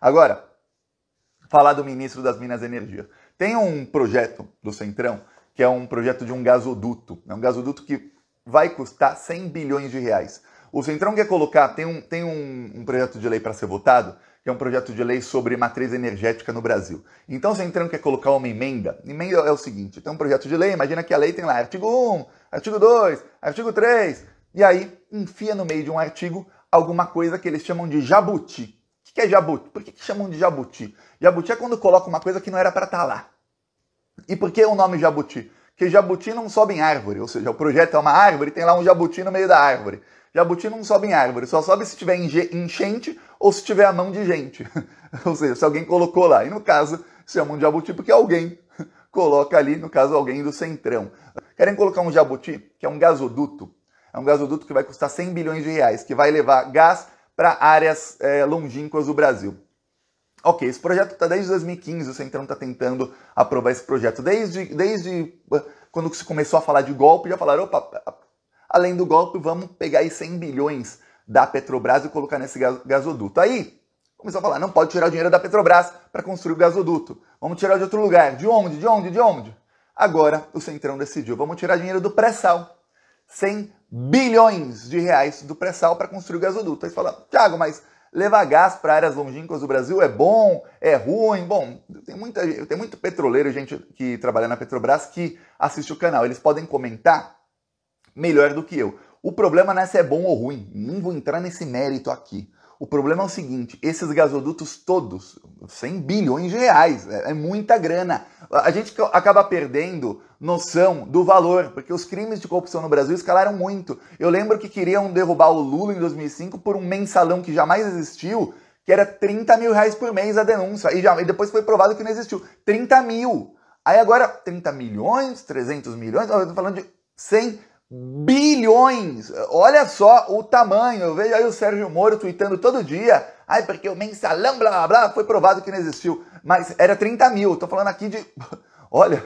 Agora, falar do ministro das Minas e Energia. Tem um projeto do Centrão, que é um projeto de um gasoduto. É um gasoduto que vai custar 100 bilhões de reais. O Centrão quer colocar, tem um, tem um, um projeto de lei para ser votado, que é um projeto de lei sobre matriz energética no Brasil. Então o Centrão quer colocar uma emenda. Emenda é o seguinte: tem um projeto de lei, imagina que a lei tem lá artigo 1, artigo 2, artigo 3, e aí enfia no meio de um artigo alguma coisa que eles chamam de jabuti que é jabuti? Por que, que chamam de jabuti? Jabuti é quando coloca uma coisa que não era para estar tá lá. E por que o nome jabuti? Porque jabuti não sobe em árvore, ou seja, o projeto é uma árvore e tem lá um jabuti no meio da árvore. Jabuti não sobe em árvore, só sobe se tiver enchente ou se tiver a mão de gente. ou seja, se alguém colocou lá. E no caso, chamam de jabuti porque alguém coloca ali, no caso, alguém do centrão. Querem colocar um jabuti, que é um gasoduto. É um gasoduto que vai custar 100 bilhões de reais, que vai levar gás para áreas é, longínquas do Brasil. Ok, esse projeto está desde 2015, o Centrão está tentando aprovar esse projeto. Desde, desde ah, quando se começou a falar de golpe, já falaram, opa, além do golpe, vamos pegar aí 100 bilhões da Petrobras e colocar nesse gasoduto. Aí, começou a falar, não pode tirar o dinheiro da Petrobras para construir o gasoduto. Vamos tirar de outro lugar. De onde? De onde? De onde? Agora, o Centrão decidiu, vamos tirar dinheiro do pré-sal. 100 bilhões de reais do pré-sal para construir o gasoduto. Aí você fala, Thiago, mas levar gás para áreas longínquas do Brasil é bom, é ruim? Bom, tem, muita, tem muito petroleiro, gente que trabalha na Petrobras, que assiste o canal. Eles podem comentar melhor do que eu. O problema não é se é bom ou ruim. Não vou entrar nesse mérito aqui. O problema é o seguinte: esses gasodutos todos, 100 bilhões de reais, é, é muita grana. A gente acaba perdendo noção do valor, porque os crimes de corrupção no Brasil escalaram muito. Eu lembro que queriam derrubar o Lula em 2005 por um mensalão que jamais existiu, que era 30 mil reais por mês a denúncia. E, já, e depois foi provado que não existiu. 30 mil. Aí agora, 30 milhões, 300 milhões, eu tô falando de 100 bilhões. Olha só o tamanho. Eu vejo aí o Sérgio Moro tweetando todo dia. Ai, porque o mensalão, blá blá blá, foi provado que não existiu. Mas era 30 mil. Tô falando aqui de. Olha,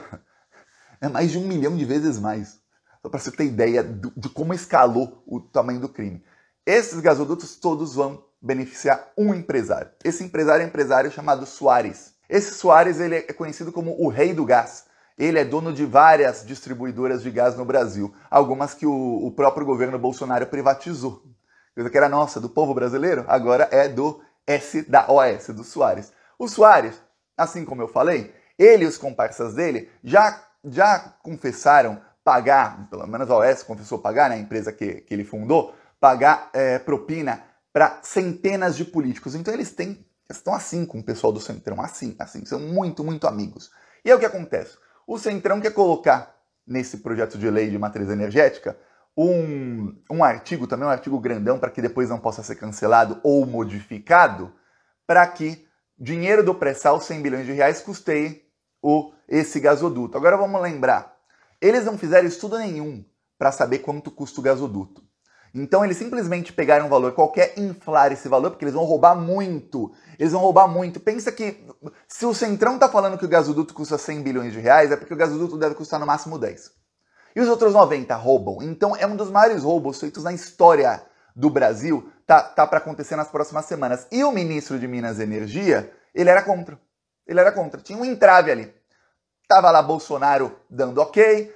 é mais de um milhão de vezes mais. Só para você ter ideia do, de como escalou o tamanho do crime. Esses gasodutos todos vão beneficiar um empresário. Esse empresário é um empresário chamado Soares. Esse Soares ele é conhecido como o rei do gás ele é dono de várias distribuidoras de gás no Brasil, algumas que o, o próprio governo Bolsonaro privatizou. Coisa que era nossa, do povo brasileiro, agora é do S da OS, do Soares. O Soares, assim como eu falei, ele e os comparsas dele já, já confessaram pagar, pelo menos a OS confessou pagar, né, a empresa que, que ele fundou, pagar é, propina para centenas de políticos. Então eles têm, estão assim com o pessoal do Centrão, assim, assim, são muito, muito amigos. E aí é o que acontece? O Centrão quer colocar nesse projeto de lei de matriz energética um, um artigo, também um artigo grandão, para que depois não possa ser cancelado ou modificado, para que dinheiro do pré-sal, 100 bilhões de reais, custeie o, esse gasoduto. Agora vamos lembrar, eles não fizeram estudo nenhum para saber quanto custa o gasoduto. Então eles simplesmente pegaram um valor qualquer, inflar esse valor, porque eles vão roubar muito. Eles vão roubar muito. Pensa que se o Centrão tá falando que o gasoduto custa 100 bilhões de reais, é porque o gasoduto deve custar no máximo 10. E os outros 90 roubam. Então é um dos maiores roubos feitos na história do Brasil. Tá, tá para acontecer nas próximas semanas. E o ministro de Minas e Energia, ele era contra. Ele era contra. Tinha um entrave ali. Tava lá Bolsonaro dando ok,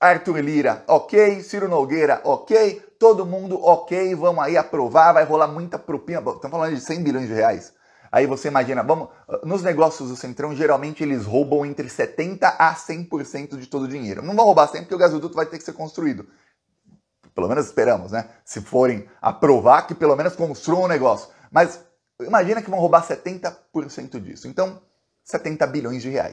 Arthur Lira, ok. Ciro Nogueira, ok. Todo mundo, ok. Vamos aí aprovar. Vai rolar muita propina. Estamos falando de 100 bilhões de reais. Aí você imagina, vamos, nos negócios do Centrão, geralmente eles roubam entre 70% a 100% de todo o dinheiro. Não vão roubar 100% porque o gasoduto vai ter que ser construído. Pelo menos esperamos, né? Se forem aprovar, que pelo menos construam o negócio. Mas imagina que vão roubar 70% disso. Então, 70 bilhões de reais.